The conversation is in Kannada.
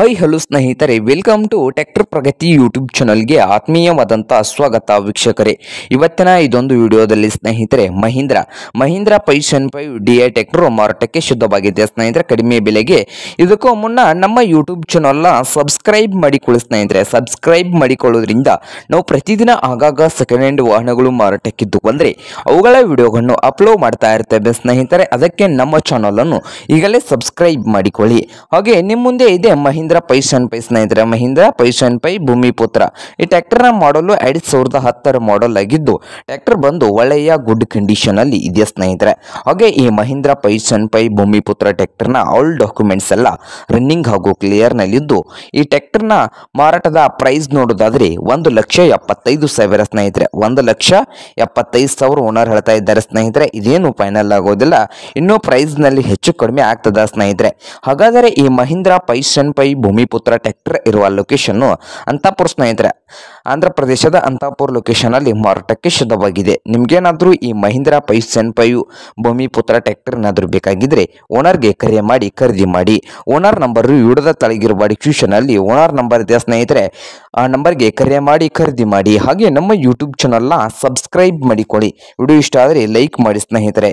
ಹೈ ಹಲೋ ಸ್ನೇಹಿತರೆ welcome to tractor Pragati YouTube ಚಾನಲ್ಗೆ ಆತ್ಮೀಯವಾದಂಥ ಸ್ವಾಗತ ವೀಕ್ಷಕರೇ ಇವತ್ತಿನ ಇದೊಂದು ವಿಡಿಯೋದಲ್ಲಿ ಸ್ನೇಹಿತರೆ ಮಹೀಂದ್ರ ಮಹೀಂದ್ರ ಪೈಷನ್ ಫೈವ್ ಡಿ ಎ ಟೆಕ್ಟ್ರು ಮಾರಾಟಕ್ಕೆ ಶುದ್ಧವಾಗಿದೆ ಸ್ನೇಹಿತರೆ ಕಡಿಮೆ ಬೆಲೆಗೆ ಇದಕ್ಕೂ ಮುನ್ನ ನಮ್ಮ ಯೂಟ್ಯೂಬ್ ಚಾನಲ್ನ ಸಬ್ಸ್ಕ್ರೈಬ್ ಮಾಡಿಕೊಳ್ಳಿ ಸ್ನೇಹಿತರೆ ಸಬ್ಸ್ಕ್ರೈಬ್ ಮಾಡಿಕೊಳ್ಳೋದ್ರಿಂದ ನಾವು ಪ್ರತಿದಿನ ಆಗಾಗ ಸೆಕೆಂಡ್ ಹ್ಯಾಂಡ್ ವಾಹನಗಳು ಮಾರಾಟಕ್ಕಿದ್ದು ಅಂದರೆ ಅವುಗಳ ವಿಡಿಯೋಗಳನ್ನು ಅಪ್ಲೋಡ್ ಮಾಡ್ತಾ ಇರ್ತೇವೆ ಸ್ನೇಹಿತರೆ ಅದಕ್ಕೆ ನಮ್ಮ ಚಾನಲನ್ನು ಈಗಲೇ ಸಬ್ಸ್ಕ್ರೈಬ್ ಮಾಡಿಕೊಳ್ಳಿ ಹಾಗೆ ನಿಮ್ಮ ಮುಂದೆ ಇದೆ ಮಹೀಂದ್ರ ಮಹೀಂದ್ರ ಪೈಶನ್ ಪೈ ಸ್ನೇಹಿತರೆ ಮಹೀಂದ್ರ ಪೈಶನ್ ಪೈ ಭೂಮಿಪುತ್ರ ಈ ನ ಮಾಡಲು ಎರಡ್ ಸಾವಿರದ ಹತ್ತರ ಮಾಡಲ್ ಆಗಿದ್ದು ಟ್ಯಾಕ್ಟರ್ ಬಂದು ಒಳ್ಳೆಯ ಗುಡ್ ಕಂಡೀಷನ್ ಅಲ್ಲಿ ಇದೆ ಸ್ನೇಹಿತರೆ ಹಾಗೆ ಈ ಮಹೀಂದ್ರ ಪೈಶನ್ ಪೈ ಭೂಮಿಪುತ್ರ ನ ಆಲ್ ಡಾಕ್ಯುಮೆಂಟ್ಸ್ ಎಲ್ಲ ರನ್ನಿಂಗ್ ಹಾಗೂ ಕ್ಲಿಯರ್ ನಲ್ಲಿದ್ದು ಈ ನ ಮಾರಾಟದ ಪ್ರೈಸ್ ನೋಡೋದಾದ್ರೆ ಒಂದು ಲಕ್ಷ ಎಪ್ಪತ್ತೈದು ಸಾವಿರ ಸ್ನೇಹಿತರೆ ಒಂದು ಲಕ್ಷ ಎಪ್ಪತ್ತೈದು ಸಾವಿರ ಓನರ್ ಹೇಳ್ತಾ ಇದ್ದಾರೆ ಸ್ನೇಹಿತರೆ ಇದೇನು ಫೈನಲ್ ಆಗೋದಿಲ್ಲ ಇನ್ನೂ ಪ್ರೈಸ್ ನಲ್ಲಿ ಹೆಚ್ಚು ಕಡಿಮೆ ಆಗ್ತದ ಸ್ನೇಹಿತರೆ ಹಾಗಾದರೆ ಈ ಮಹೀಂದ್ರ ಪೈಶನ್ ಪೈ ಭೂಮಿಪುತ್ರ ಟ್ಯಾಕ್ಟರ್ ಇರುವ ಲೊಕೇಶನ್ನು ಅಂತಾಪುರ್ ಸ್ನೇಹಿತರೆ ಆಂಧ್ರ ಪ್ರದೇಶದ ಅಂತಾಪುರ್ ಲೊಕೇಶನಲ್ಲಿ ಮಾರಾಟಕ್ಕೆ ಶುದ್ಧವಾಗಿದೆ ನಿಮ್ಗೇನಾದರೂ ಈ ಮಹೀಂದ್ರಾ ಪೈ ಸೆನ್ ಫೈವ್ ಭೂಮಿಪುತ್ರ ಏನಾದರೂ ಬೇಕಾಗಿದ್ದರೆ ಓನರ್ಗೆ ಕರೆ ಮಾಡಿ ಖರೀದಿ ಮಾಡಿ ಓನರ್ ನಂಬರು ವಿಡಿಯೋದ ತಳಗಿರುವ ಅಲ್ಲಿ ಓನರ್ ನಂಬರ್ ಇದೆ ಸ್ನೇಹಿತರೆ ಆ ನಂಬರ್ಗೆ ಕರೆ ಮಾಡಿ ಖರೀದಿ ಮಾಡಿ ಹಾಗೆ ನಮ್ಮ ಯೂಟ್ಯೂಬ್ ಚಾನಲ್ನ ಸಬ್ಸ್ಕ್ರೈಬ್ ಮಾಡಿಕೊಳ್ಳಿ ವಿಡಿಯೋ ಇಷ್ಟ ಆದರೆ ಲೈಕ್ ಮಾಡಿ ಸ್ನೇಹಿತರೆ